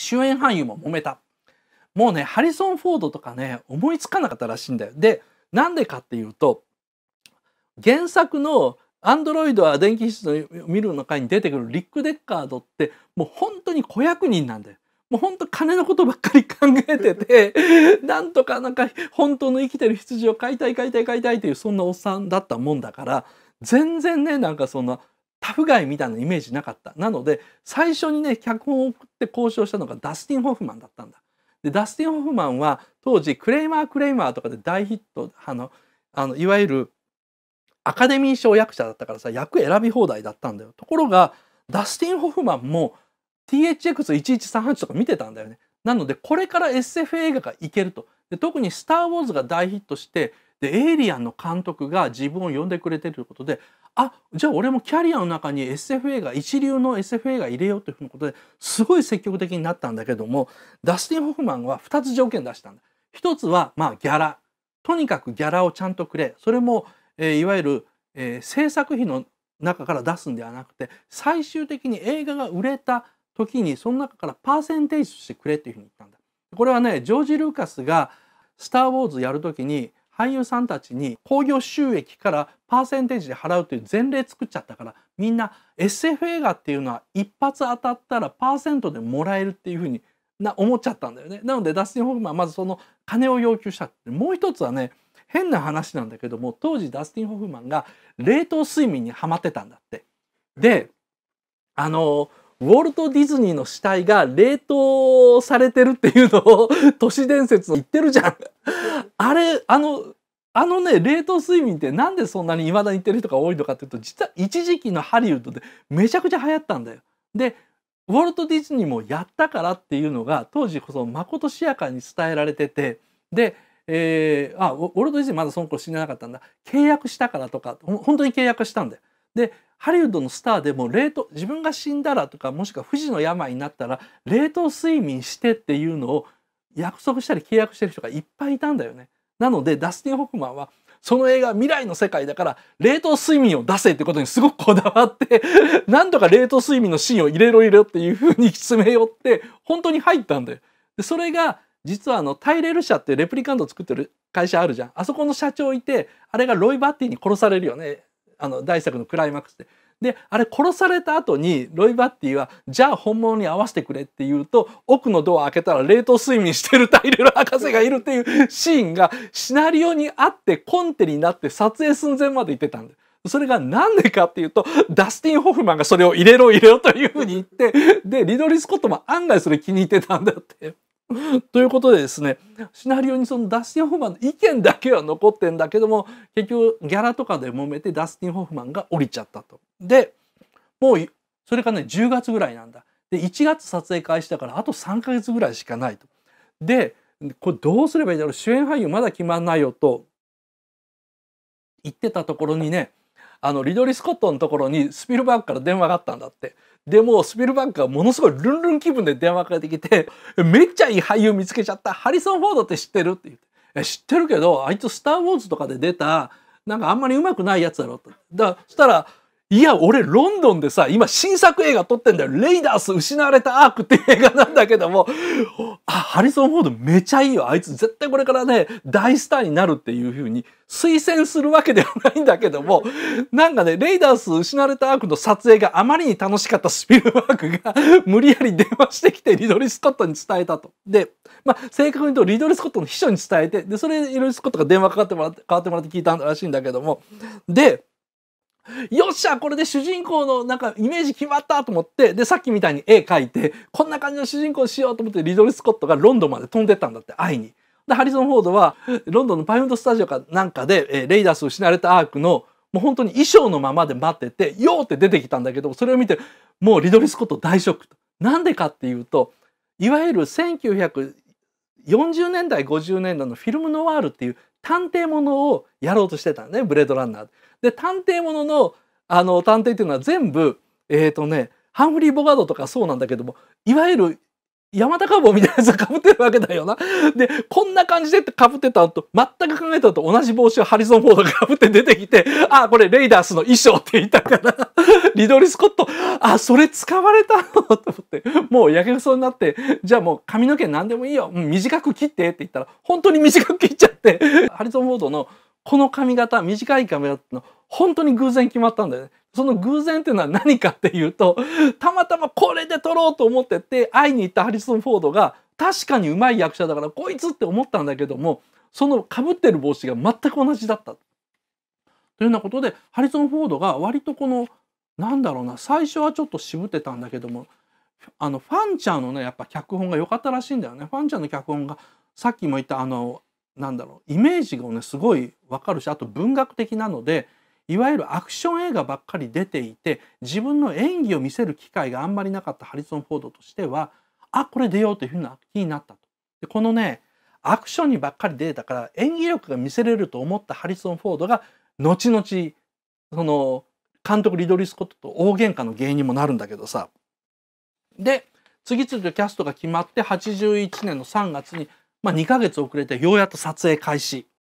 主演俳優も揉めた。もうね、ハリソン・フォードとかね、思いつかなかったらしいんだよ。で、なんでかっていうと、原作のアンドロイドは電気室の見るの会に出てくるリック・デッカードってもう本当に子役人なんだよ。もう本当金のことばっかり考えてて、なんとかなんか本当の生きてる羊を飼いたい飼いたい飼いたいっていうそんなおっさんだったもんだから、全然ね、なんかそんなフガイみたいなイメージなかったなので最初にね脚本を送って交渉したのがダスティン・ホフマンだったんだでダスティン・ホフマンは当時「クレイマー・クレイマー」とかで大ヒットあのあのいわゆるアカデミー賞役者だったからさ役選び放題だったんだよところがダスティン・ホフマンも THX1138 とか見てたんだよねなのでこれから SF 映画がいけるとで特に「スター・ウォーズ」が大ヒットしてでエイリアンの監督が自分を呼んでくれてるということであじゃあ俺もキャリアの中に SF 映画一流の SF 映画入れようというふうなことですごい積極的になったんだけどもダスティン・ホフマンは2つ条件出したんだ。一つはまあギャラとにかくギャラをちゃんとくれそれも、えー、いわゆる、えー、制作費の中から出すんではなくて最終的に映画が売れた時にその中からパーセンテージとしてくれっていうふうに言ったんだ。これはねジョージ・ルーカスが「スター・ウォーズ」やる時に俳優さんたちに興行収益からパーセンテージで払うという前例作っちゃったからみんな SF 映画っていうのは一発当たったらパーセントでもらえるっていうふうにな思っちゃったんだよね。なのでダスティン・ホフマンはまずその金を要求した。もう一つはね変な話なんだけども当時ダスティン・ホフマンが冷凍睡眠にはまってたんだって。であのウォルト・ディズニーの死体が冷凍されてるっていうのを都市伝説の言ってるじゃん。あれ、あの、あのね、冷凍睡眠ってなんでそんなに未だに言ってる人が多いのかっていうと、実は一時期のハリウッドでめちゃくちゃ流行ったんだよ。で、ウォルト・ディズニーもやったからっていうのが、当時こそまことしやかに伝えられてて、で、えー、あ、ウォルト・ディズニーまだその頃死んでなかったんだ。契約したからとか、本当に契約したんだよ。でハリウッドのスターでも冷凍自分が死んだらとかもしくは不治の病になったら冷凍睡眠してっていうのを約束したり契約してる人がいっぱいいたんだよね。なのでダスティン・ホフマンはその映画未来の世界だから冷凍睡眠を出せってことにすごくこだわって何 とか冷凍睡眠のシーンを入れろ入れろっていうふうに詰め寄って本当に入ったんだよ。でそれが実はあのタイレル社ってレプリカントを作ってる会社あるじゃんあそこの社長いてあれがロイ・バッティに殺されるよねあの大作のクライマックスで。であれ殺された後にロイ・バッティはじゃあ本物に合わせてくれって言うと奥のドア開けたら冷凍睡眠してるタイレル博士がいるっていうシーンがシナリオにあってコンテになって撮影寸前まで行ってたんだそれがなんでかっていうと、ダスティン・ホフマンがそれを入れろ入れろというふうに言って、で、リドリー・スコットも案外それ気に入ってたんだって。ということでですねシナリオにそのダスティン・ホフマンの意見だけは残ってんだけども結局ギャラとかで揉めてダスティン・ホフマンが降りちゃったと。でもうそれがね10月ぐらいなんだ。で1月撮影開始だからあと3ヶ月ぐらいしかないと。でこれどうすればいいだろう主演俳優まだ決まんないよと言ってたところにねあのリドリー・スコットのところにスピルバーグから電話があったんだって。でもスピルバーグがものすごいルンルン気分で電話かけてきて「めっちゃいい俳優見つけちゃったハリソン・フォードって知ってる?」って言って「知ってるけどあいつ『スター・ウォーズ』とかで出たなんかあんまりうまくないやつだろ」と。だそしたらいや、俺、ロンドンでさ、今、新作映画撮ってんだよ。レイダース、失われたアークって映画なんだけども、あ、ハリソン・フォードめちゃいいよ。あいつ絶対これからね、大スターになるっていうふうに推薦するわけではないんだけども、なんかね、レイダース、失われたアークの撮影があまりに楽しかったスピルワークが無理やり電話してきて、リドリー・スコットに伝えたと。で、まあ、正確に言うと、リドリー・スコットの秘書に伝えて、で、それでリドリー・スコットが電話かかってもらって、変わってもらって聞いたらしいんだけども、で、よっしゃこれで主人公のなんかイメージ決まったと思ってでさっきみたいに絵描いてこんな感じの主人公をしようと思ってリドリー・スコットがロンドンまで飛んでったんだって会いに。でハリソン・フォードはロンドンのパイフンドスタジオかなんかで、えレイダース失われたアークのもう本当に衣装のままで待ってて「ようって出てきたんだけどそれを見てもうリドリスコット大ショック。なんでかっていうといわゆる1 9 4 40年代50年代のフィルムノワールっていう探偵ものをやろうとしてたんねブレードランナーで探偵もののあの探偵っていうのは全部えっ、ー、とねハンフリー・ボガードとかそうなんだけどもいわゆる山田かボみたいなやつかぶ ってるわけだよな。で、こんな感じでってってたのと、全く考えたのと同じ帽子をハリソン・フォードがぶって出てきて、あ、これレイダースの衣装って言ったから、リドリー・スコット、あ、それ使われたのと思って、もうやけくそになって、じゃあもう髪の毛何でもいいよ。う短く切ってって言ったら、本当に短く切っちゃって、ハリソン・フォードのこの髪型、短い髪型の本当に偶然決まったんだよね。その偶然っていうのは何かっていうと、たまたまこれで撮ろうと思ってて、会いに行ったハリソン・フォードが、確かにうまい役者だから、こいつって思ったんだけども、そのかぶってる帽子が全く同じだった。というようなことで、ハリソン・フォードが割とこのなんだろうな最初はちょっと渋ってたんだけどもあのファンちゃんのねやっぱ脚本が良かったらしいんだよね。ファンちゃんの脚本がさっきも言ったあのなんだろうイメージがねすごいわかるしあと文学的なのでいわゆるアクション映画ばっかり出ていて自分の演技を見せる機会があんまりなかったハリソン・フォードとしてはあこれ出ようというふうな気になったと。でこのねアクションにばっかり出たから演技力が見せれると思ったハリソン・フォードが後々その監督リドリー・スコットと大喧嘩の原因にもなるんだけどさで次々とキャストが決まって81年の3月に、まあ、2ヶ月遅れてようやっと撮影開始